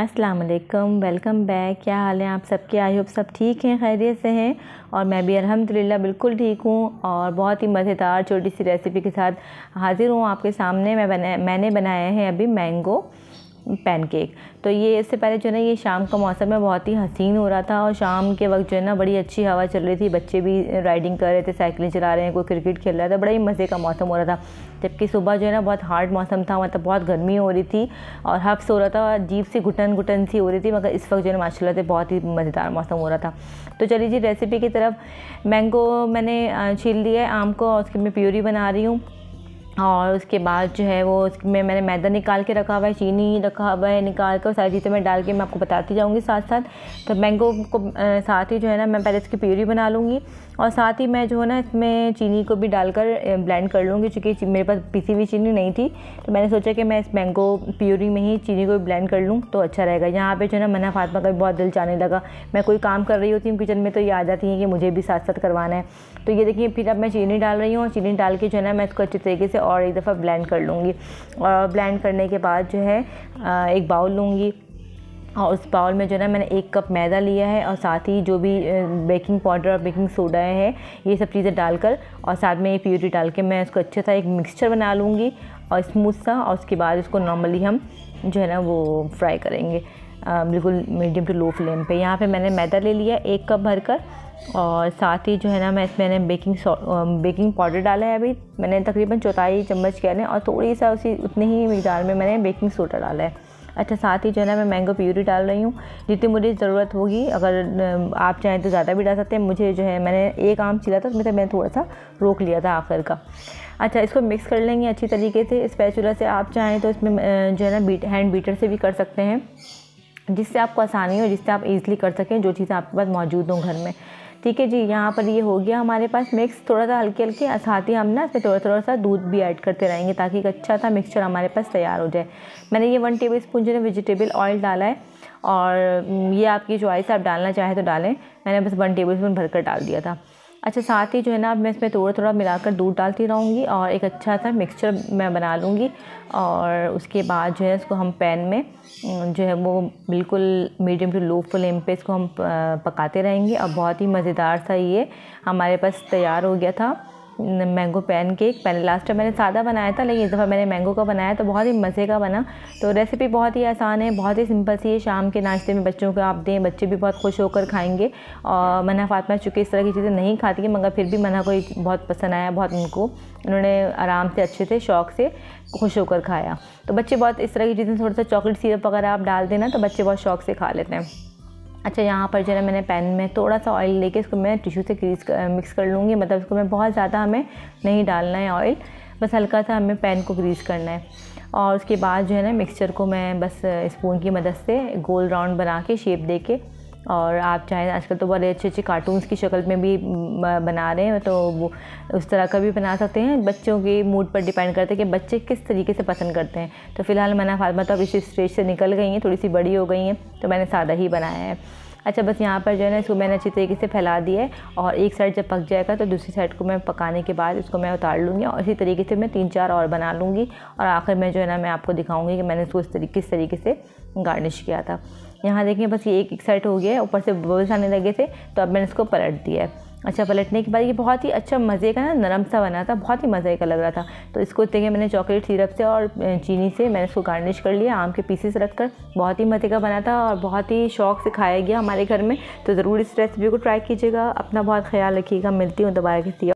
अस्सलाम वालेकुम welcome back क्या हाल है आप सबके आई होप सब ठीक हैं खैरियत से हैं और मैं भी अल्हम्दुलिल्लाह बिल्कुल ठीक हूँ और बहुत ही मज़ेदार छोटी सी रेसिपी के साथ हाज़िर हूँ आपके सामने मैं बना मैंने बनाए हैं अभी मैंगो पैनकेक तो ये इससे पहले जो है ना ये शाम का मौसम है बहुत ही हसीन हो रहा था और शाम के वक्त जो है ना बड़ी अच्छी हवा चल रही थी बच्चे भी राइडिंग कर रहे थे साइकिलें चला रहे हैं कोई क्रिकेट खेल रहा था बड़ा ही मज़े का मौसम हो रहा था जबकि सुबह जो है ना बहुत हार्ड मौसम था मतलब बहुत गर्मी हो रही थी और हफ्स हो रहा था और जीप सी घुटन घुटन सी हो रही थी मगर इस वक्त जो है माशा से बहुत ही मज़ेदार मौसम हो रहा था तो चलिए जी रेसिपी की तरफ मैंगो मैंने छील लिया है आम को और उसकी मैं प्यूरी बना रही हूँ और उसके बाद जो है वो उसमें मैंने मैदा निकाल के रखा हुआ है चीनी रखा हुआ है निकाल कर सारी चीज़ें मैं डाल के मैं आपको बताती जाऊँगी साथ साथ तो मैंगो को साथ ही जो है ना मैं पहले इसकी प्यूरी बना लूँगी और साथ ही मैं जो है ना इसमें चीनी को भी डालकर ब्लेंड कर लूँगी चूँकि मेरे पास पीसी हुई चीनी नहीं थी तो मैंने सोचा कि मैं इस मैंगो प्यूरी में ही चीनी को भी ब्लेंड कर लूँ तो अच्छा रहेगा यहाँ पर जो है ना मना फातमा का भी बहुत दिल चाहने लगा मैं कोई काम कर रही होती हूँ किचन में तो ये आ जाती है कि मुझे भी साथ साथ करवाना है तो ये देखिए फिर अब मैं चीनी डाल रही हूँ और चीनी डाल के जो है ना मैं इसको अच्छे तरीके से और एक दफ़ा ब्लेंड कर लूँगी और ब्लेंड करने के बाद जो है एक बाउल लूँगी और उस बाउल में जो ना मैंने एक कप मैदा लिया है और साथ ही जो भी बेकिंग पाउडर और बेकिंग सोडा है ये सब चीज़ें डालकर और साथ में ये प्यूरी डाल के मैं इसको अच्छे सा एक मिक्सचर बना लूँगी और स्मूथ सा और उसके बाद इसको नॉर्मली हम जो है ना वो फ्राई करेंगे बिल्कुल मीडियम टू लो फ्लेम पे यहाँ पे मैंने मैदा ले लिया एक कप भर कर और साथ ही जो है ना मैं इसमें मैंने बेकिंग बेकिंग पाउडर डाला है अभी मैंने तकरीबन चौथाई चम्मच कह लें और थोड़ी सा उसी उतनी ही मिकदार में मैंने बेकिंग सोडा डाला है अच्छा साथ ही जो है ना मैं मैंगो प्यूरी डाल रही हूँ जितनी मुझे ज़रूरत होगी अगर um, आप चाहें तो ज़्यादा भी डाल सकते हैं मुझे जो है मैंने एक आम छिला था उसमें से मैंने थोड़ा सा रोक लिया था आखिर का अच्छा इसको मिक्स कर लेंगे अच्छी तरीके से स्पैचुला से आप चाहें तो इसमें uh, जो है ना बीट हैंड बीटर से भी कर सकते हैं जिससे आपको आसानी हो जिससे आप ईज़िली कर सकें जो चीज़ें आपके पास मौजूद हों घर में ठीक है जी यहाँ पर ये हो गया हमारे पास मिक्स थोड़ा सा हल्के हल्के साथ ही हम ना इसमें थोड़ा थोड़ा सा दूध भी ऐड करते रहेंगे ताकि एक अच्छा सा मिक्सचर हमारे पास तैयार हो जाए मैंने ये वन टेबल स्पून जो है वेजिटेबल ऑयल डाला है और ये आपकी चॉइस आप डालना चाहें तो डालें मैंने बस वन टेबल स्पून भर कर डाल दिया था अच्छा साथ ही जो है ना अब मैं इसमें थोड़ा थोड़ा मिलाकर दूध डालती रहूँगी और एक अच्छा सा मिक्सचर मैं बना लूँगी और उसके बाद जो है इसको हम पैन में जो है वो बिल्कुल मीडियम टू लो फ्लेम पे इसको हम पकाते रहेंगे और बहुत ही मज़ेदार सा ये हमारे पास तैयार हो गया था मैंगो पैन केक पहले लास्ट टाइम मैंने सादा बनाया था लेकिन इस दफ़ा मैंने मैंगो का बनाया तो बहुत ही मज़े का बना तो रेसिपी बहुत ही आसान है बहुत ही सिंपल सी है शाम के नाश्ते में बच्चों को आप दें बच्चे भी बहुत खुश होकर खाएंगे और मना फातमा चूँकि इस तरह की चीज़ें नहीं खाती मगर फिर भी मना को बहुत पसंद आया बहुत उनको उन्होंने आराम से अच्छे से शौक़ से खुश होकर खाया तो बच्चे बहुत इस तरह की चीज़ें थोड़ा सा चॉकलेट सीरप वगैरह आप डाल देना तो बच्चे बहुत शौक़ से खा लेते हैं अच्छा यहाँ पर जो है मैंने पैन में थोड़ा सा ऑयल लेके इसको मैं टिशू से ग्रीस मिक्स कर लूँगी मतलब इसको मैं बहुत ज़्यादा हमें नहीं डालना है ऑयल बस हल्का सा हमें पैन को ग्रीस करना है और उसके बाद जो है ना मिक्सचर को मैं बस स्पून की मदद से गोल राउंड बना के शेप दे के और आप चाहें तो आजकल तो बड़े अच्छे अच्छे कार्टून्स की शक्ल में भी बना रहे हैं तो वो उस तरह का भी बना सकते हैं बच्चों के मूड पर डिपेंड करते हैं कि बच्चे किस तरीके से पसंद करते हैं तो फ़िलहाल मैंने फातमा तो अब इस स्टेज से निकल गई हैं थोड़ी सी बड़ी हो गई हैं तो मैंने सादा ही बनाया है अच्छा बस यहाँ पर जो है ना इसको मैंने अच्छी तरीके से फैला दिया है और एक साइड जब पक जाएगा तो दूसरी साइड को मैं पकाने के बाद इसको मैं उतार लूँगी और इसी तरीके से मैं तीन चार और बना लूँगी और आखिर में जो है ना मैं आपको दिखाऊँगी कि मैंने इसको इस तरीके किस तरीके से गार्निश किया था यहाँ देखिए बस ये एक एक साइड हो गया है ऊपर से बबल्स आने लगे थे तो अब मैंने इसको पलट दिया है अच्छा पलटने के बाद ये बहुत ही अच्छा मज़े का ना नरम सा बना था बहुत ही मज़े का लग रहा था तो इसको देखिए मैंने चॉकलेट सिरप से और चीनी से मैंने इसको गार्निश कर लिया आम के पीसेस रख कर बहुत ही मज़े का बना था और बहुत ही शौक से खाया गया हमारे घर में तो ज़रूर इस रेसिपी को ट्राई कीजिएगा अपना बहुत ख्याल रखिएगा मिलती हूँ दोबारा किसी